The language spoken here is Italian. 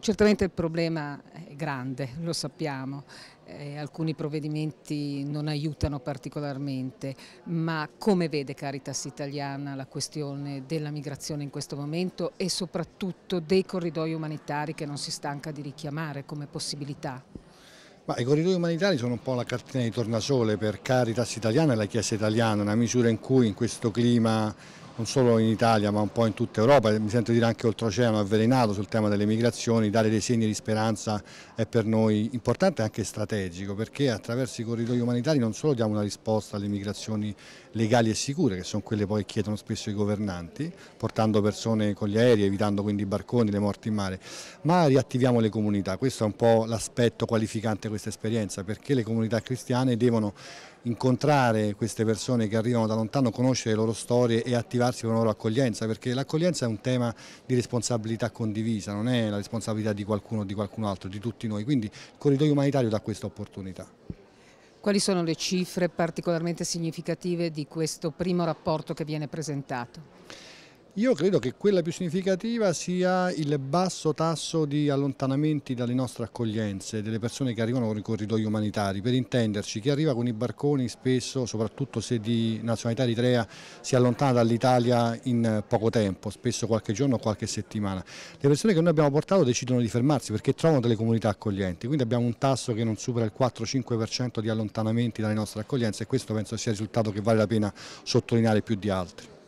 Certamente il problema è grande, lo sappiamo, eh, alcuni provvedimenti non aiutano particolarmente, ma come vede Caritas Italiana la questione della migrazione in questo momento e soprattutto dei corridoi umanitari che non si stanca di richiamare come possibilità? Ma I corridoi umanitari sono un po' la cartina di tornasole per Caritas Italiana e la Chiesa Italiana, una misura in cui in questo clima non solo in Italia ma un po' in tutta Europa, mi sento dire anche oltreoceano avvelenato sul tema delle migrazioni, dare dei segni di speranza è per noi importante e anche strategico perché attraverso i corridoi umanitari non solo diamo una risposta alle migrazioni legali e sicure che sono quelle poi che chiedono spesso i governanti, portando persone con gli aerei, evitando quindi i barconi, le morti in mare, ma riattiviamo le comunità, questo è un po' l'aspetto qualificante di questa esperienza perché le comunità cristiane devono incontrare queste persone che arrivano da lontano, conoscere le loro storie e attivare confrontarsi con loro accoglienza, perché l'accoglienza è un tema di responsabilità condivisa, non è la responsabilità di qualcuno o di qualcun altro, di tutti noi, quindi il corridoio umanitario dà questa opportunità. Quali sono le cifre particolarmente significative di questo primo rapporto che viene presentato? Io credo che quella più significativa sia il basso tasso di allontanamenti dalle nostre accoglienze, delle persone che arrivano con i corridoi umanitari. Per intenderci, chi arriva con i barconi spesso, soprattutto se di nazionalità eritrea, si allontana dall'Italia in eh, poco tempo, spesso qualche giorno o qualche settimana. Le persone che noi abbiamo portato decidono di fermarsi perché trovano delle comunità accoglienti, quindi abbiamo un tasso che non supera il 4-5% di allontanamenti dalle nostre accoglienze e questo penso sia il risultato che vale la pena sottolineare più di altri.